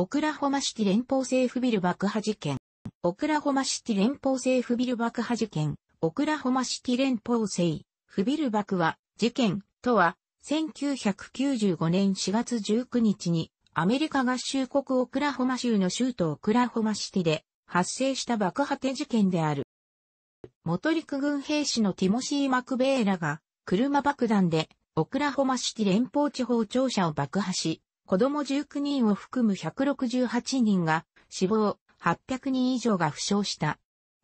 オクラホマシティ連邦政府ビル爆破事件。オクラホマシティ連邦政府ビル爆破事件。オクラホマシティ連邦政府ビル爆破事件とは、1995年4月19日にアメリカ合衆国オクラホマ州の州都オクラホマシティで発生した爆破手事件である。元陸軍兵士のティモシー・マクベーラが車爆弾でオクラホマシティ連邦地方庁舎を爆破し、子供19人を含む168人が死亡、800人以上が負傷した。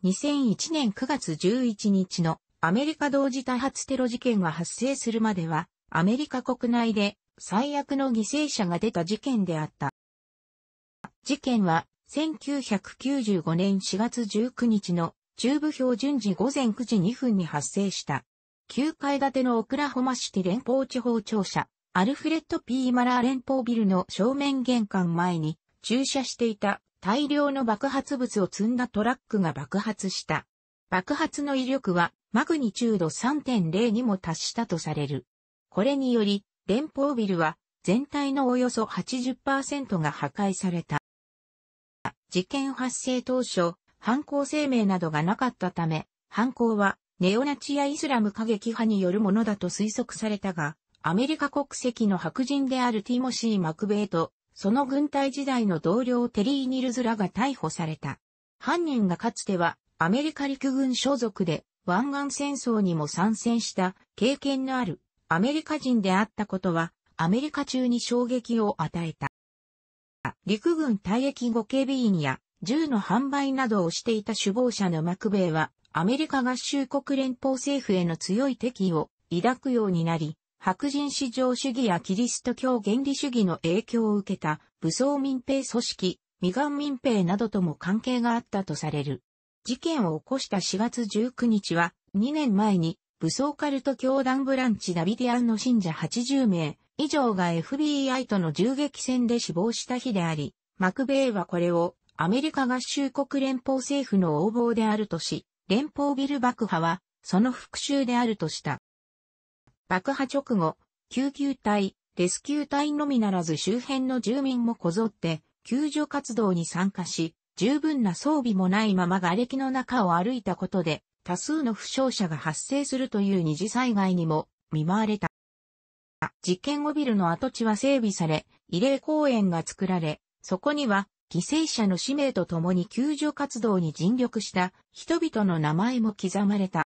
2001年9月11日のアメリカ同時多発テロ事件が発生するまでは、アメリカ国内で最悪の犠牲者が出た事件であった。事件は1995年4月19日の中部標準時午前9時2分に発生した。9階建てのオクラホマシティ連邦地方庁舎、アルフレッド・ピー・マラー連邦ビルの正面玄関前に駐車していた大量の爆発物を積んだトラックが爆発した。爆発の威力はマグニチュード3.0にも達したとされる。これにより、連邦ビルは全体のおよそ80%が破壊された。事件発生当初、犯行声明などがなかったため、犯行はネオナチやイスラム過激派によるものだと推測されたが、アメリカ国籍の白人であるティモシー・マクベイと、その軍隊時代の同僚テリー・ニルズらが逮捕された。犯人がかつてはアメリカ陸軍所属で湾岸戦争にも参戦した経験のあるアメリカ人であったことはアメリカ中に衝撃を与えた。陸軍退役後警備員や銃の販売などをしていた首謀者のマクベイはアメリカ合衆国連邦政府への強い敵意を抱くようになり、白人至上主義やキリスト教原理主義の影響を受けた武装民兵組織、未完民兵などとも関係があったとされる。事件を起こした4月19日は、2年前に武装カルト教団ブランチダビディアンの信者80名以上が FBI との銃撃戦で死亡した日であり、マクベイはこれをアメリカ合衆国連邦政府の横暴であるとし、連邦ビル爆破はその復讐であるとした。爆破直後、救急隊、レスキュー隊のみならず周辺の住民もこぞって、救助活動に参加し、十分な装備もないまま瓦礫の中を歩いたことで、多数の負傷者が発生するという二次災害にも見舞われた。実験後ビルの跡地は整備され、慰霊公園が作られ、そこには犠牲者の使命とともに救助活動に尽力した人々の名前も刻まれた。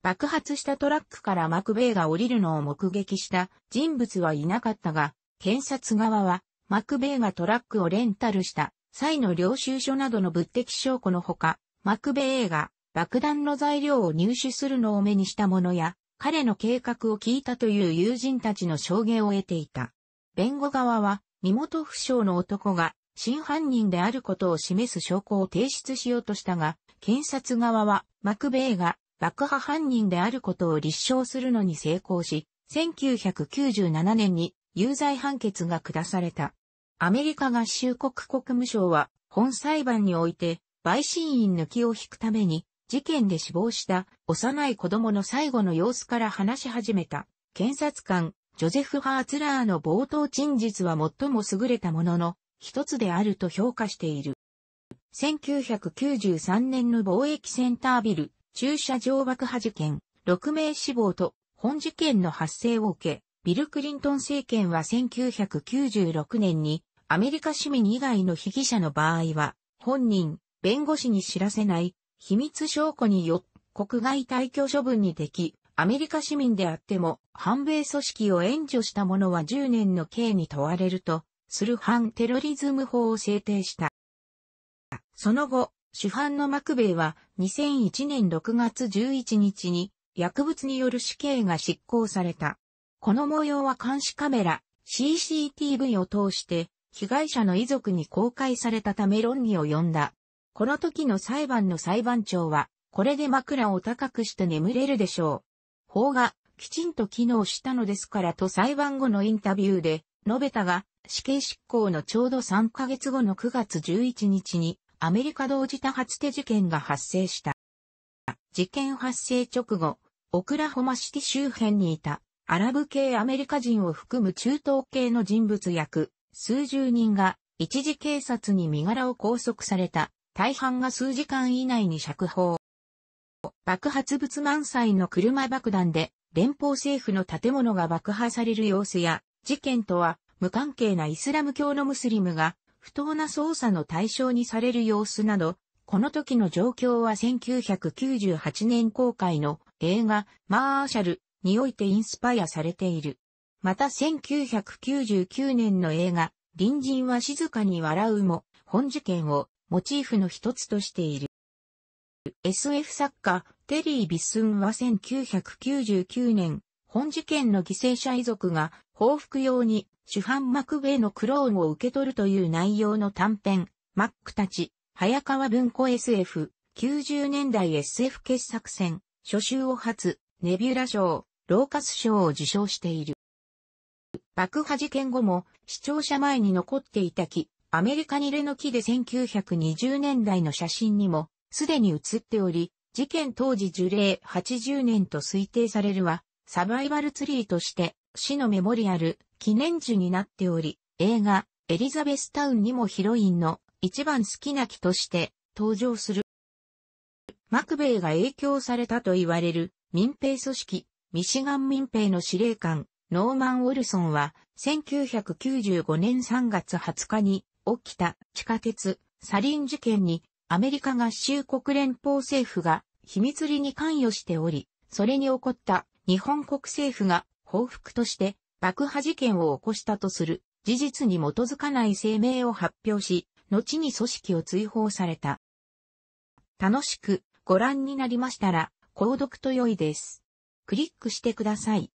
爆発したトラックからマクベイが降りるのを目撃した人物はいなかったが、検察側は、マクベイがトラックをレンタルした際の領収書などの物的証拠のほか、マクベイが爆弾の材料を入手するのを目にしたものや、彼の計画を聞いたという友人たちの証言を得ていた。弁護側は、身元不詳の男が真犯人であることを示す証拠を提出しようとしたが、検察側はマクベイが爆破犯人であることを立証するのに成功し、1997年に有罪判決が下された。アメリカ合衆国国務省は本裁判において、陪審員抜きを引くために、事件で死亡した幼い子供の最後の様子から話し始めた。検察官、ジョゼフ・ハーツラーの冒頭陳述は最も優れたものの、一つであると評価している。1993年の貿易センタービル、駐車場爆破事件、6名死亡と、本事件の発生を受け、ビル・クリントン政権は1996年に、アメリカ市民以外の被疑者の場合は、本人、弁護士に知らせない、秘密証拠によ、国外退去処分にでき、アメリカ市民であっても、反米組織を援助した者は10年の刑に問われると、する反テロリズム法を制定した。その後、主犯のマクベイは2001年6月11日に薬物による死刑が執行された。この模様は監視カメラ CCTV を通して被害者の遺族に公開されたため論議を呼んだ。この時の裁判の裁判長は、これで枕を高くして眠れるでしょう。法がきちんと機能したのですからと裁判後のインタビューで述べたが、死刑執行のちょうど3ヶ月後の9月11日に、アメリカ同時多発手事件が発生した。事件発生直後、オクラホマシティ周辺にいたアラブ系アメリカ人を含む中東系の人物約数十人が一時警察に身柄を拘束された大半が数時間以内に釈放。爆発物満載の車爆弾で連邦政府の建物が爆破される様子や事件とは無関係なイスラム教のムスリムが不当な捜査の対象にされる様子など、この時の状況は1998年公開の映画マーシャルにおいてインスパイアされている。また1999年の映画隣人は静かに笑うも本事件をモチーフの一つとしている。SF 作家テリー・ビッスンは1999年本事件の犠牲者遺族が報復用に主犯マクベイのクローンを受け取るという内容の短編、マックたち、早川文庫 SF、90年代 SF 傑作選、初集を発、ネビュラ賞、ローカス賞を受賞している。爆破事件後も視聴者前に残っていた木、アメリカニレの木で1920年代の写真にもすでに写っており、事件当時樹齢80年と推定されるは、サバイバルツリーとして死のメモリアル記念樹になっており、映画エリザベスタウンにもヒロインの一番好きな木として登場する。マクベイが影響されたと言われる民兵組織、ミシガン民兵の司令官、ノーマン・オルソンは、1995年3月20日に起きた地下鉄サリン事件にアメリカ合衆国連邦政府が秘密裏に関与しており、それに起こった日本国政府が報復として爆破事件を起こしたとする事実に基づかない声明を発表し、後に組織を追放された。楽しくご覧になりましたら、購読と良いです。クリックしてください。